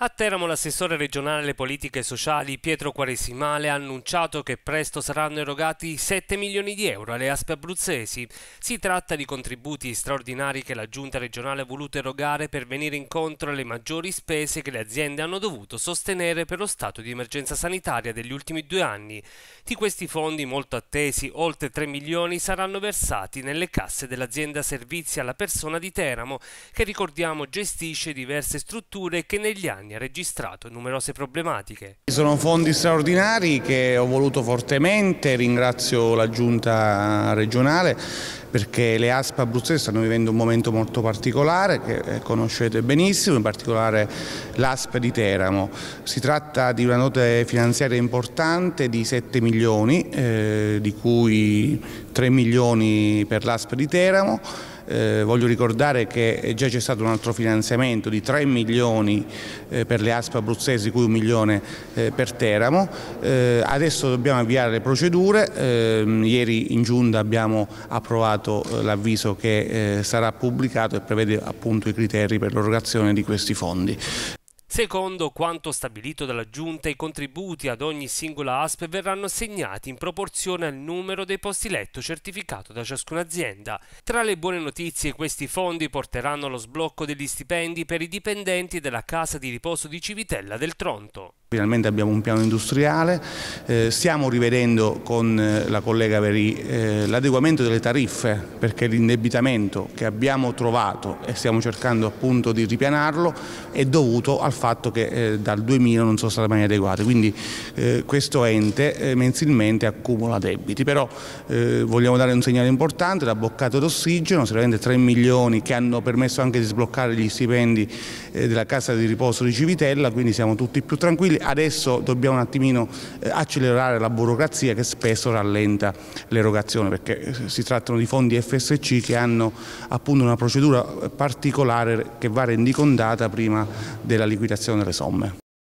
A Teramo l'assessore regionale alle politiche sociali Pietro Quaresimale ha annunciato che presto saranno erogati 7 milioni di euro alle aspe abruzzesi. Si tratta di contributi straordinari che la giunta regionale ha voluto erogare per venire incontro alle maggiori spese che le aziende hanno dovuto sostenere per lo stato di emergenza sanitaria degli ultimi due anni. Di questi fondi molto attesi oltre 3 milioni saranno versati nelle casse dell'azienda servizi alla persona di Teramo che ricordiamo gestisce diverse strutture che negli anni anni ha registrato numerose problematiche. Sono fondi straordinari che ho voluto fortemente, ringrazio la giunta regionale perché le ASP abruzzese stanno vivendo un momento molto particolare che eh, conoscete benissimo, in particolare l'ASP di Teramo. Si tratta di una nota finanziaria importante di 7 milioni, eh, di cui 3 milioni per l'ASP di Teramo eh, voglio ricordare che eh, già c'è stato un altro finanziamento di 3 milioni eh, per le ASPA abruzzesi, di cui un milione eh, per Teramo. Eh, adesso dobbiamo avviare le procedure. Ehm, ieri in giunta abbiamo approvato eh, l'avviso che sarà pubblicato e prevede appunto i criteri per l'erogazione di questi fondi. Secondo quanto stabilito dalla Giunta, i contributi ad ogni singola ASP verranno assegnati in proporzione al numero dei posti letto certificato da ciascuna azienda. Tra le buone notizie, questi fondi porteranno allo sblocco degli stipendi per i dipendenti della Casa di Riposo di Civitella del Tronto. Finalmente abbiamo un piano industriale, eh, stiamo rivedendo con eh, la collega Verì eh, l'adeguamento delle tariffe perché l'indebitamento che abbiamo trovato e stiamo cercando appunto di ripianarlo è dovuto al fatto che eh, dal 2000 non sono state mai adeguate, quindi eh, questo ente eh, mensilmente accumula debiti, però vogliamo dare un segnale importante, la boccata d'ossigeno, sicuramente 3 milioni che hanno permesso anche di sbloccare gli stipendi della casa di riposo di Civitella, quindi siamo tutti più tranquilli adesso dobbiamo un attimino eh, accelerare la burocrazia che spesso rallenta l'erogazione perché eh, si trattano di fondi FSC che hanno appunto una procedura particolare che va rendicondata prima della liquidazione delle somme.